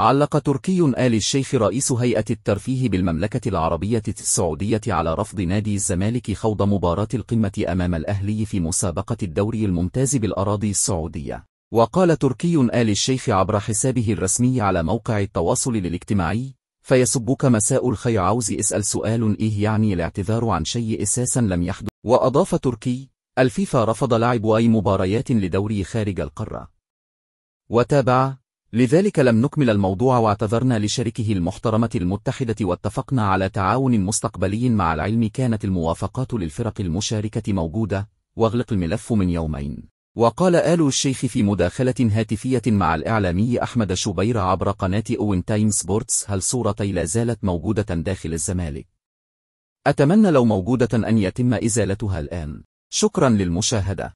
علق تركي آل الشيخ رئيس هيئة الترفيه بالمملكة العربية السعودية على رفض نادي الزمالك خوض مباراة القمة أمام الأهلي في مسابقة الدوري الممتاز بالأراضي السعودية وقال تركي آل الشيخ عبر حسابه الرسمي على موقع التواصل الاجتماعي فيسبك مساء الخير عاوز اسأل سؤال إيه يعني الاعتذار عن شيء أساسا لم يحدث وأضاف تركي الفيفا رفض لعب أي مباريات لدوري خارج القارة وتابع لذلك لم نكمل الموضوع واعتذرنا لشركه المحترمة المتحدة واتفقنا على تعاون مستقبلي مع العلم كانت الموافقات للفرق المشاركة موجودة واغلق الملف من يومين وقال آل الشيخ في مداخلة هاتفية مع الإعلامي أحمد شبير عبر قناة أوين تايم سبورتس هل صورتي لا زالت موجودة داخل الزمالك أتمنى لو موجودة أن يتم إزالتها الآن شكرا للمشاهدة